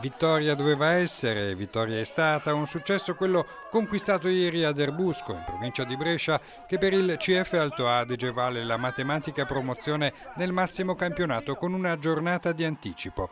Vittoria doveva essere, vittoria è stata, un successo quello conquistato ieri ad Erbusco, in provincia di Brescia, che per il CF Alto Adige vale la matematica promozione nel massimo campionato con una giornata di anticipo.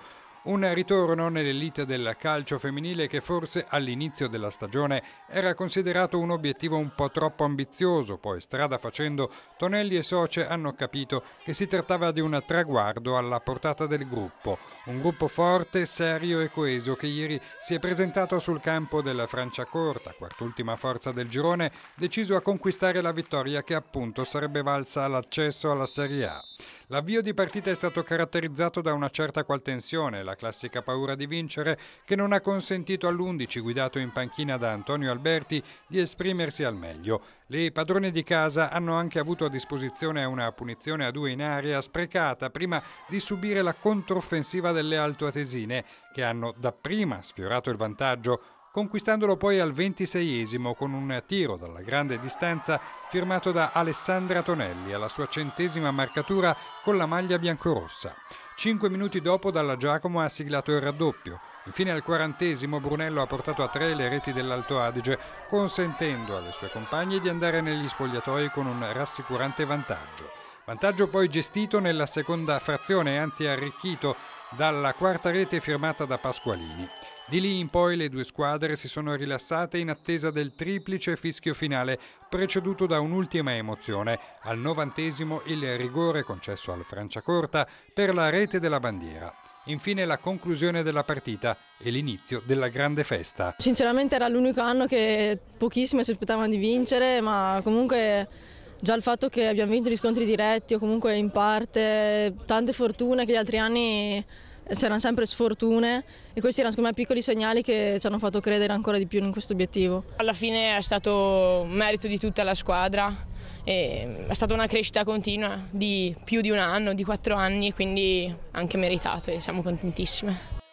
Un ritorno nell'elite del calcio femminile che forse all'inizio della stagione era considerato un obiettivo un po' troppo ambizioso, poi strada facendo Tonelli e Soce hanno capito che si trattava di un traguardo alla portata del gruppo, un gruppo forte, serio e coeso che ieri si è presentato sul campo della Francia Corta, quart'ultima forza del girone, deciso a conquistare la vittoria che appunto sarebbe valsa all'accesso alla Serie A. L'avvio di partita è stato caratterizzato da una certa qual tensione, la classica paura di vincere che non ha consentito all'11 guidato in panchina da Antonio Alberti di esprimersi al meglio. Le padrone di casa hanno anche avuto a disposizione una punizione a due in aria sprecata prima di subire la controffensiva delle altoatesine che hanno dapprima sfiorato il vantaggio conquistandolo poi al 26esimo con un tiro dalla grande distanza firmato da Alessandra Tonelli alla sua centesima marcatura con la maglia biancorossa. Cinque minuti dopo Dalla Giacomo ha siglato il raddoppio. Infine al quarantesimo Brunello ha portato a tre le reti dell'Alto Adige, consentendo alle sue compagne di andare negli spogliatoi con un rassicurante vantaggio. Vantaggio poi gestito nella seconda frazione, anzi arricchito dalla quarta rete firmata da Pasqualini. Di lì in poi le due squadre si sono rilassate in attesa del triplice fischio finale, preceduto da un'ultima emozione. Al novantesimo il rigore concesso al Franciacorta per la rete della bandiera infine la conclusione della partita e l'inizio della grande festa. Sinceramente era l'unico anno che pochissime si aspettavano di vincere, ma comunque Già il fatto che abbiamo vinto gli scontri diretti o comunque in parte, tante fortune che gli altri anni c'erano sempre sfortune e questi erano secondo me piccoli segnali che ci hanno fatto credere ancora di più in questo obiettivo. Alla fine è stato merito di tutta la squadra, è stata una crescita continua di più di un anno, di quattro anni e quindi anche meritato e siamo contentissime.